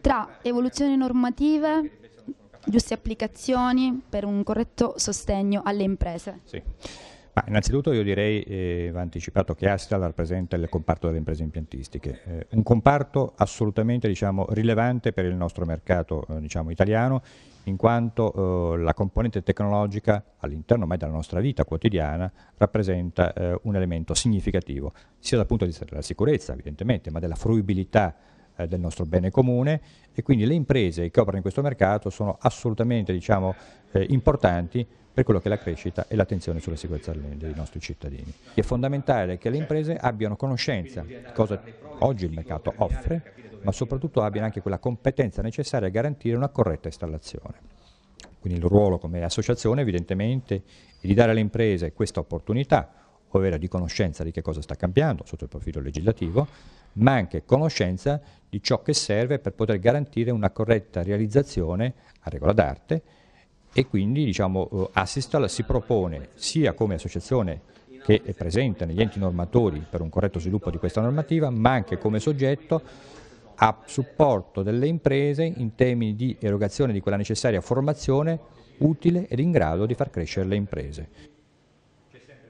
tra evoluzioni normative, giuste applicazioni per un corretto sostegno alle imprese. Sì. Ma innanzitutto io direi, eh, va anticipato che Astral rappresenta il comparto delle imprese impiantistiche, eh, un comparto assolutamente diciamo, rilevante per il nostro mercato eh, diciamo, italiano, in quanto eh, la componente tecnologica all'interno ormai della nostra vita quotidiana rappresenta eh, un elemento significativo, sia dal punto di vista della sicurezza evidentemente, ma della fruibilità eh, del nostro bene comune e quindi le imprese che operano in questo mercato sono assolutamente diciamo, eh, importanti per quello che è la crescita e l'attenzione sulla sicurezza dei nostri cittadini. È fondamentale che le imprese abbiano conoscenza di cosa oggi il mercato offre, ma soprattutto abbiano anche quella competenza necessaria a garantire una corretta installazione. Quindi il ruolo come associazione evidentemente è di dare alle imprese questa opportunità, ovvero di conoscenza di che cosa sta cambiando sotto il profilo legislativo, ma anche conoscenza di ciò che serve per poter garantire una corretta realizzazione a regola d'arte e quindi diciamo, eh, Assistal si propone sia come associazione che è presente negli enti normatori per un corretto sviluppo di questa normativa, ma anche come soggetto a supporto delle imprese in termini di erogazione di quella necessaria formazione utile ed in grado di far crescere le imprese.